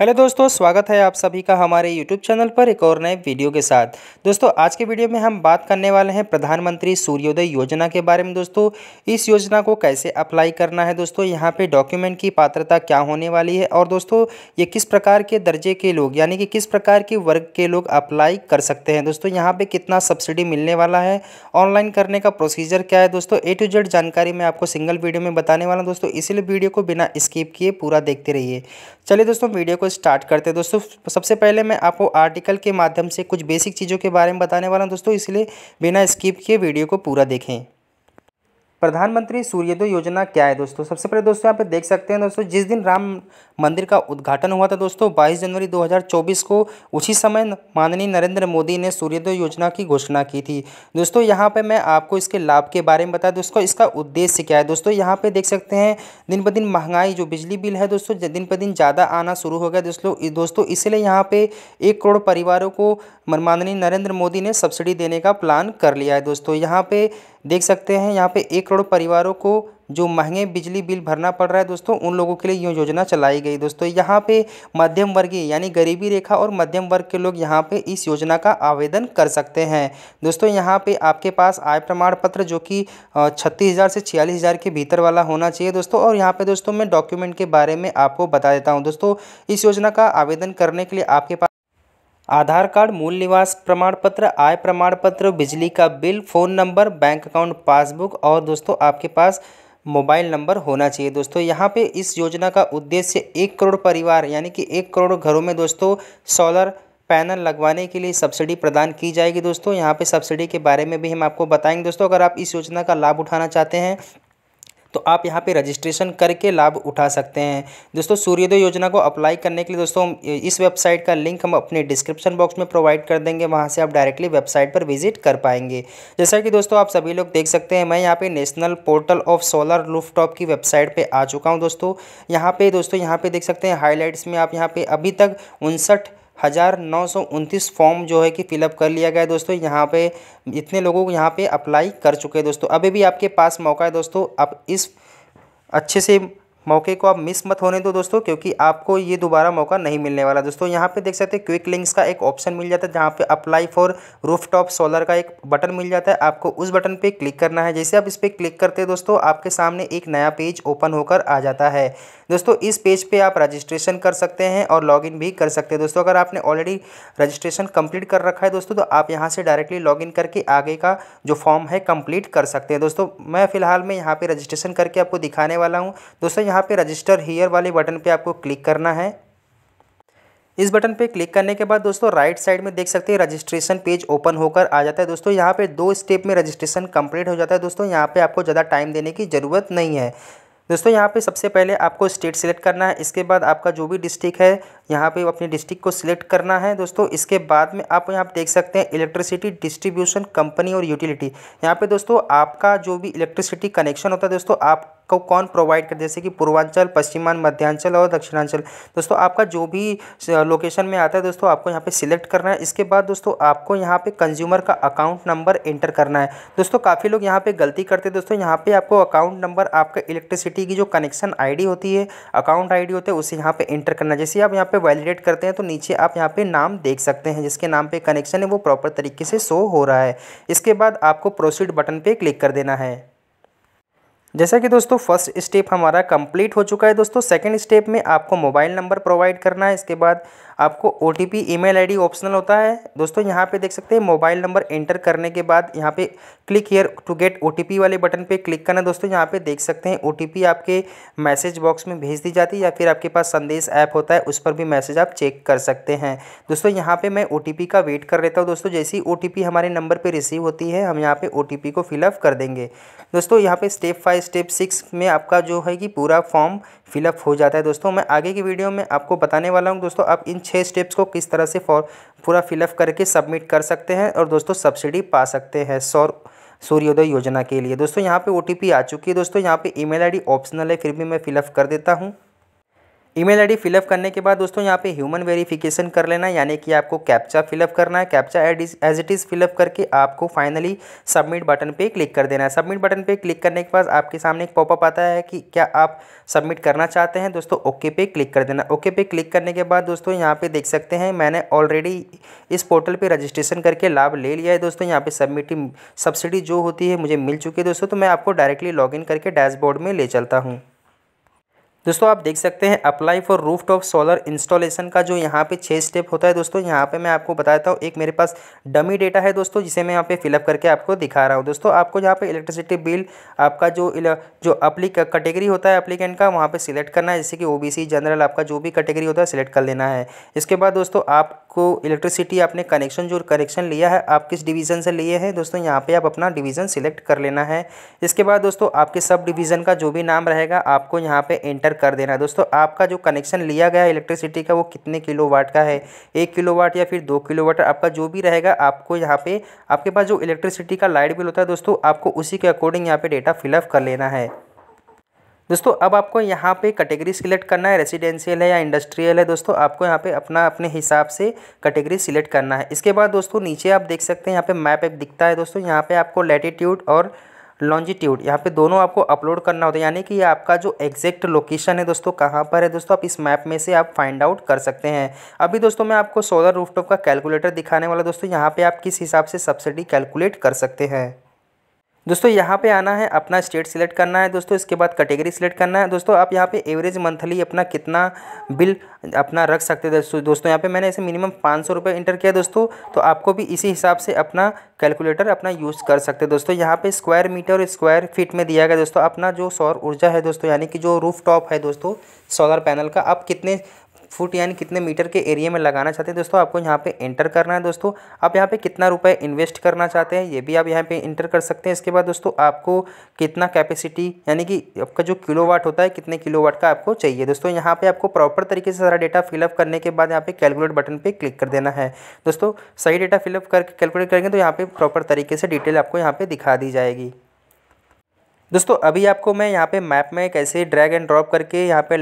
hello दोस्तों स्वागत है आप सभी का हमारे यूट्यूब चैनल पर एक और नए वीडियो के साथ दोस्तों आज के वीडियो में हम बात करने वाले हैं प्रधानमंत्री सूर्योदय योजना के बारे में दोस्तों इस योजना को कैसे अप्लाई करना है दोस्तों यहां पे डॉक्यूमेंट की पात्रता क्या होने वाली है और दोस्तों ये किस प्रकार के दर्जे के लोग यानी कि किस प्रकार के वर्ग के लोग अप्लाई कर सकते हैं दोस्तों यहाँ पर कितना सब्सिडी मिलने वाला है ऑनलाइन करने का प्रोसीजर क्या है दोस्तों ए टू जेड जानकारी मैं आपको सिंगल वीडियो में बताने वाला हूँ दोस्तों इसीलिए वीडियो को बिना स्किप किए पूरा देखते रहिए चलिए दोस्तों वीडियो को को स्टार्ट करते हैं दोस्तों सबसे पहले मैं आपको आर्टिकल के माध्यम से कुछ बेसिक चीज़ों के बारे में बताने वाला हूँ दोस्तों इसलिए बिना स्किप किए वीडियो को पूरा देखें प्रधानमंत्री सूर्योदय योजना क्या है दोस्तों सबसे पहले दोस्तों यहाँ पे देख सकते हैं दोस्तों जिस दिन राम मंदिर का उद्घाटन हुआ था दोस्तों 22 जनवरी 2024 को उसी समय माननीय नरेंद्र मोदी ने सूर्योदय योजना की घोषणा की थी दोस्तों यहाँ पे मैं आपको इसके लाभ के बारे में बताया दोस्तों इसका उद्देश्य क्या है दोस्तों यहाँ पर देख सकते हैं दिन ब दिन महंगाई जो बिजली बिल है दोस्तों दिन ब दिन ज़्यादा आना शुरू हो गया दोस्तों दोस्तों इसलिए यहाँ पर एक करोड़ परिवारों को माननीय नरेंद्र मोदी ने सब्सिडी देने का प्लान कर लिया है दोस्तों यहाँ पर देख सकते हैं यहाँ पे एक करोड़ परिवारों को जो महंगे बिजली बिल भरना पड़ रहा है दोस्तों उन लोगों के लिए यह योजना चलाई गई दोस्तों यहाँ पे मध्यम वर्गीय यानी गरीबी रेखा और मध्यम वर्ग के लोग यहाँ पे इस योजना का आवेदन कर सकते हैं दोस्तों यहाँ पे आपके पास आय प्रमाण पत्र जो कि छत्तीस हज़ार से छियालीस हज़ार के भीतर वाला होना चाहिए दोस्तों और यहाँ पर दोस्तों मैं डॉक्यूमेंट के बारे में आपको बता देता हूँ दोस्तों इस योजना का आवेदन करने के लिए आपके पास आधार कार्ड मूल निवास प्रमाण पत्र आय प्रमाण पत्र बिजली का bill phone number bank account passbook और दोस्तों आपके पास मोबाइल नंबर होना चाहिए दोस्तों यहाँ पे इस योजना का उद्देश्य एक करोड़ परिवार यानी कि एक करोड़ घरों में दोस्तों सोलर पैनल लगवाने के लिए सब्सिडी प्रदान की जाएगी दोस्तों यहाँ पे सब्सिडी के बारे में भी हम आपको बताएंगे दोस्तों अगर आप इस योजना का लाभ उठाना चाहते हैं तो आप यहाँ पे रजिस्ट्रेशन करके लाभ उठा सकते हैं दोस्तों सूर्योदय योजना को अप्लाई करने के लिए दोस्तों इस वेबसाइट का लिंक हम अपने डिस्क्रिप्शन बॉक्स में प्रोवाइड कर देंगे वहाँ से आप डायरेक्टली वेबसाइट पर विजिट कर पाएंगे जैसा कि दोस्तों आप सभी लोग देख सकते हैं मैं यहाँ पे national portal of solar rooftop की वेबसाइट पर आ चुका हूँ दोस्तों यहाँ पे दोस्तों यहाँ पे देख सकते हैं हाईलाइट्स में आप यहाँ पे अभी तक उनसठ हज़ार नौ सौ उनतीस फॉर्म जो है कि फ़िलअप कर लिया गया है दोस्तों यहाँ पे इतने लोगों को यहाँ पे अप्लाई कर चुके हैं दोस्तों अभी भी आपके पास मौका है दोस्तों आप इस अच्छे से मौके को आप मिस मत होने दो दोस्तों क्योंकि आपको ये दोबारा मौका नहीं मिलने वाला दोस्तों यहाँ पे देख सकते हैं क्विक लिंक्स का एक ऑप्शन मिल जाता है जहाँ पे अप्लाई फॉर रूफटॉप सोलर का एक बटन मिल जाता है आपको उस बटन पे क्लिक करना है जैसे आप इस पर क्लिक करते हैं दोस्तों आपके सामने एक नया पेज ओपन होकर आ जाता है दोस्तों इस पेज पर पे आप रजिस्ट्रेशन कर सकते हैं और इन भी कर सकते हैं दोस्तों अगर आपने ऑलरेडी रजिस्ट्रेशन कम्प्लीट कर रखा है दोस्तों तो आप यहाँ से डायरेक्टली इन करके आगे का जो फॉर्म है कम्प्लीट कर सकते हैं दोस्तों मैं फिलहाल में यहाँ पर रजिस्ट्रेशन करके आपको दिखाने वाला हूँ दोस्तों यहाँ यहाँ पे रजिस्टर हीयर वाले बटन पे आपको क्लिक करना है इस बटन पे क्लिक करने के बाद दोस्तों राइट साइड में देख सकते हैं रजिस्ट्रेशन पेज ओपन होकर आ जाता है दोस्तों यहाँ पे दो स्टेप में रजिस्ट्रेशन कंप्लीट हो जाता है दोस्तों यहाँ पे आपको ज़्यादा टाइम देने की ज़रूरत नहीं है दोस्तों यहाँ पे सबसे पहले आपको स्टेट सिलेक्ट करना है इसके बाद आपका जो भी डिस्ट्रिक्ट है यहाँ पे अपने डिस्ट्रिक्ट को सिलेक्ट करना है दोस्तों इसके बाद में आप यहाँ देख सकते हैं इलेक्ट्रिसिटी डिस्ट्रीब्यूशन कंपनी और यूटिलिटी यहाँ पे दोस्तों आपका जो भी इलेक्ट्रिसिटी कनेक्शन होता है दोस्तों आप को कौन प्रोवाइड कर जैसे कि पूर्वांचल पश्चिमांचल मध्यांचल और दक्षिणांचल दोस्तों आपका जो भी लोकेशन में आता है दोस्तों आपको यहाँ पे सिलेक्ट करना है इसके बाद दोस्तों आपको यहाँ पे कंज्यूमर का अकाउंट नंबर एंटर करना है दोस्तों काफ़ी लोग यहाँ पे गलती करते हैं दोस्तों यहाँ पे आपको अकाउंट नंबर आपका इलेक्ट्रिसिटी की जो कनेक्शन आई होती है अकाउंट डी होते है उसे यहाँ पर एंटर करना है जैसे आप यहाँ पर वैलिडेट करते हैं तो नीचे आप यहाँ पर नाम देख सकते हैं जिसके नाम पर कनेक्शन है वो प्रॉपर तरीके से शो हो रहा है इसके बाद आपको प्रोसीड बटन पर क्लिक कर देना है जैसा कि दोस्तों फर्स्ट स्टेप हमारा कंप्लीट हो चुका है दोस्तों सेकंड स्टेप में आपको मोबाइल नंबर प्रोवाइड करना है इसके बाद आपको O T P email optional होता है दोस्तों यहाँ पे देख सकते हैं मोबाइल नंबर एंटर करने के बाद यहाँ पे click here to get O T P वाले बटन पे क्लिक करना दोस्तों यहाँ पे देख सकते हैं ओ टी पी आपके मैसेज बॉक्स में भेज दी जाती है या फिर आपके पास संदेश ऐप होता है उस पर भी मैसेज आप चेक कर सकते हैं दोस्तों यहाँ पर मैं ओ टी पी का वेट कर लेता हूँ दोस्तों जैसी ओ टी पी हमारे नंबर पर रिसीव होती है हम यहाँ पर ओ टी पी को फिलअप कर देंगे दोस्तों यहाँ पर स्टेप फाइव स्टेप सिक्स में आपका जो है कि पूरा फॉर्म फिलअप हो जाता है दोस्तों मैं आगे की वीडियो में आपको बताने वाला हूँ दोस्तों आप इन छः स्टेप्स को किस तरह से पूरा फिलअप करके सबमिट कर सकते हैं और दोस्तों सब्सिडी पा सकते हैं सौर सूर्योदय योजना के लिए दोस्तों यहाँ पे ओ आ चुकी है दोस्तों यहाँ पे ईमेल आईडी ऑप्शनल है फिर भी मैं फिलअप कर देता हूँ ईमेल आईडी फिलअप करने के बाद दोस्तों यहाँ पे ह्यूमन वेरिफिकेशन कर लेना यानी कि आपको कैप्चा फिलअप करना है captcha as it is fill up करके आपको फाइनली सबमिट बटन पे क्लिक कर देना है सबमिट बटन पे क्लिक करने के बाद आपके सामने एक पॉपअप आता है कि क्या आप सबमिट करना चाहते हैं दोस्तों ओके पे क्लिक कर देना ओके पे क्लिक करने के बाद दोस्तों यहाँ पे देख सकते हैं मैंने ऑलरेडी इस पोर्टल पर रजिस्ट्रेशन करके लाभ ले लिया है दोस्तों यहाँ पर सबमिट सब्सिडी जो होती है मुझे मिल चुकी है दोस्तों तो मैं आपको डायरेक्टली इन करके डैशबोर्ड में ले चलता हूँ दोस्तों आप देख सकते हैं apply for roof top solar installation का जो यहाँ पे छः स्टेप होता है दोस्तों यहाँ पे मैं आपको बताता हूँ एक मेरे पास डमी डेटा है दोस्तों जिसे मैं यहाँ पे फिलअप करके आपको दिखा रहा हूँ दोस्तों आपको यहाँ पे इलेक्ट्रिसिटी बिल आपका जो जो अपली कैटेगरी होता है अप्लीकेंट का वहाँ पर सिलेक्ट करना है जैसे कि ओ जनरल आपका जो भी कैटेगरी होता है सिलेक्ट कर लेना है इसके बाद दोस्तों आपको इलेक्ट्रिसिटी आपने कनेक्शन जो कनेक्शन लिया है आप किस डिवीज़न से लिए हैं दोस्तों यहाँ पर आप अपना डिवीज़न सिलेक्ट कर लेना है इसके बाद दोस्तों आपके सब डिवीज़न का जो भी नाम रहेगा आपको यहाँ पर एंटर कर देना है दोस्तों आपका जो कनेक्शन लिया गया इलेक्ट्रिसिटी का वो कितने किलो वाट का है एक किलो वाट या फिर दो किलो वाट आपका जो भी रहेगा आपको यहाँ पे आपके पास जो इलेक्ट्रिसिटी का लाइट बिल होता है दोस्तों आपको उसी के अकॉर्डिंग यहाँ पे डेटा फिलअप कर लेना है दोस्तों अब आपको यहाँ पे कैटेगरी सिलेक्ट करना है रेसिडेंशियल है या इंडस्ट्रियल है दोस्तों आपको यहाँ पे अपना अपने हिसाब से कैटेगरी सिलेक्ट करना है इसके बाद दोस्तों नीचे आप देख सकते हैं यहाँ पे मैप एक दिखता है दोस्तों यहाँ पे आपको लेटिट्यूड और लॉन्जिट्यूड यहाँ पे दोनों आपको अपलोड करना होता है यानी कि ये आपका जो एग्जैक्ट लोकेशन है दोस्तों कहाँ पर है दोस्तों आप इस मैप में से आप फाइंड आउट कर सकते हैं अभी दोस्तों मैं आपको सोलर रूफटॉप का कैलकुलेटर दिखाने वाला दोस्तों यहाँ पे आप किस हिसाब से सब्सिडी कैलकुलेट कर सकते हैं दोस्तों यहाँ पे आना है अपना स्टेट सिलेक्ट करना है दोस्तों इसके बाद कैटेगरी सिलेक्ट करना है दोस्तों आप यहाँ पे एवरेज मंथली अपना कितना बिल अपना रख सकते हैं दोस्तों दोस्तों यहाँ पे मैंने ऐसे मिनिमम पाँच सौ रुपये इंटर किया दोस्तों तो आपको भी इसी हिसाब से अपना कैलकुलेटर अपना यूज़ कर सकते हैं दोस्तों यहाँ पर स्क्वायर मीटर स्क्वायर फीट में दिया गया दोस्तों अपना जो सौर ऊर्जा है दोस्तों यानी कि जो रूफ टॉप है दोस्तों सोलर पैनल का आप कितने फुट यानी कितने मीटर के एरिया में लगाना चाहते हैं दोस्तों आपको यहाँ पे एंटर करना है दोस्तों आप यहाँ पे कितना रुपए इन्वेस्ट करना चाहते हैं ये भी आप यहाँ पे एंटर कर सकते हैं इसके बाद दोस्तों आपको कितना कैपेसिटी यानी कि आपका जो किलोवाट होता है कितने किलोवाट का आपको चाहिए दोस्तों यहाँ पर आपको प्रॉपर तरीके से सारा डेटा फिलअप करने के बाद यहाँ पे कैलकुलेट बटन पर क्लिक कर देना है दोस्तों सही डेटा फिलअप करके कैलकुलेट करेंगे तो यहाँ पर प्रॉपर तरीके से डिटेल आपको यहाँ पर दिखा दी जाएगी दोस्तों अभी आपको मैं यहाँ पे मैप में कैसे ड्रैग एंड ड्रॉप करके यहाँ पे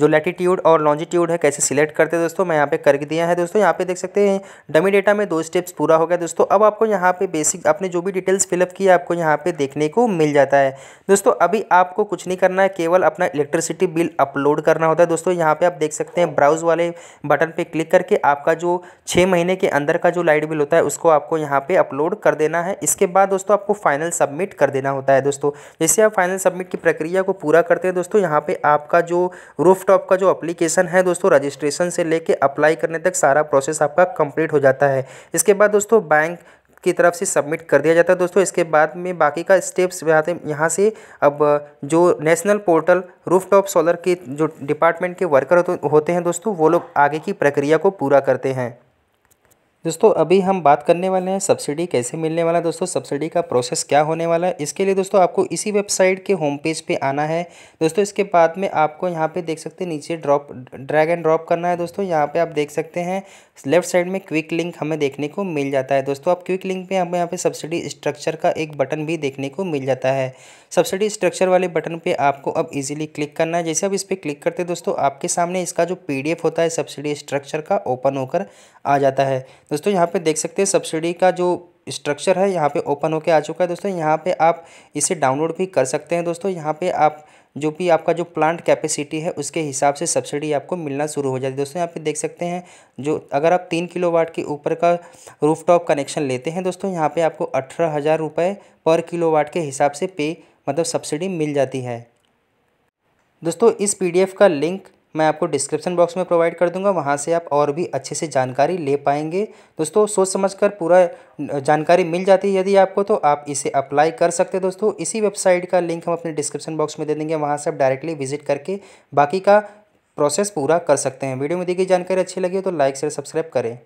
जो लैटीट्यूड और लॉन्जिट्यूड है कैसे सिलेक्ट करते हैं दोस्तों मैं यहाँ पे कर दिया है दोस्तों यहाँ पे देख सकते हैं डमी डेटा में दो स्टेप्स पूरा हो गया दोस्तों अब आपको यहाँ पे बेसिक आपने जो भी डिटेल्स फिलअप किया आपको यहाँ पर देखने को मिल जाता है दोस्तों अभी आपको कुछ नहीं करना है केवल अपना इलेक्ट्रिसिटी बिल अपलोड करना होता है दोस्तों यहाँ पर आप देख सकते हैं ब्राउज वाले बटन पर क्लिक करके आपका जो छः महीने के अंदर का जो लाइट बिल होता है उसको आपको यहाँ पर अपलोड कर देना है इसके बाद दोस्तों आपको फाइनल सबमिट कर देना होता है दोस्तों दोस्तों जैसे आप फाइनल सबमिट की प्रक्रिया को पूरा करते हैं दोस्तों यहाँ पर आपका जो रूफ टॉप का जो अप्लीकेशन है दोस्तों रजिस्ट्रेशन से लेके अप्लाई करने तक सारा प्रोसेस आपका कंप्लीट हो जाता है इसके बाद दोस्तों बैंक की तरफ से सबमिट कर दिया जाता है दोस्तों इसके बाद में बाकी का स्टेप्स यहाँ से अब जो नेशनल पोर्टल रूफटॉप सोलर के जो डिपार्टमेंट के वर्कर होते हैं दोस्तों वो लोग आगे की प्रक्रिया को पूरा करते हैं दोस्तों अभी हम बात करने वाले हैं सब्सिडी कैसे मिलने वाला है दोस्तों सब्सिडी का प्रोसेस क्या होने वाला है इसके लिए दोस्तों आपको इसी वेबसाइट के होम पेज पे आना है दोस्तों इसके बाद में आपको यहाँ पे देख सकते हैं नीचे ड्रॉप ड्रैग एंड ड्रॉप करना है दोस्तों यहाँ पे आप देख सकते हैं लेफ्ट साइड में क्विक लिंक हमें देखने को मिल जाता है दोस्तों आप क्विक लिंक पर हमें यहाँ पर सब्सिडी स्ट्रक्चर का एक बटन भी देखने को मिल जाता है सब्सिडी स्ट्रक्चर वाले बटन पर आपको अब ईजिली क्लिक करना है जैसे आप इस पर क्लिक करते दोस्तों आपके सामने इसका जो पी होता है सब्सिडी स्ट्रक्चर का ओपन होकर आ जाता है दोस्तों यहाँ पे देख सकते हैं सब्सिडी का जो स्ट्रक्चर है यहाँ पे ओपन होके आ चुका है दोस्तों यहाँ पे आप इसे डाउनलोड भी कर सकते हैं दोस्तों यहाँ पे आप जो भी आपका जो प्लांट कैपेसिटी है उसके हिसाब से सब्सिडी आपको मिलना शुरू हो जाती है दोस्तों यहाँ पे देख सकते हैं जो अगर आप तीन किलो वाट के ऊपर का रूफटॉप कनेक्शन लेते हैं दोस्तों यहाँ पर आपको अठारह हज़ार रुपये पर किलो वाट के हिसाब से पे मतलब सब्सिडी मिल जाती है दोस्तों इस पी का लिंक मैं आपको डिस्क्रिप्शन बॉक्स में प्रोवाइड कर दूंगा वहाँ से आप और भी अच्छे से जानकारी ले पाएंगे दोस्तों सोच समझ कर पूरा जानकारी मिल जाती है यदि आपको तो आप इसे अप्लाई कर सकते हैं दोस्तों इसी वेबसाइट का लिंक हम अपने डिस्क्रिप्शन बॉक्स में दे देंगे वहाँ से आप डायरेक्टली विजिट करके बाकी का प्रोसेस पूरा कर सकते हैं वीडियो में दी गई जानकारी अच्छी लगी तो लाइक शेयर सब्सक्राइब करें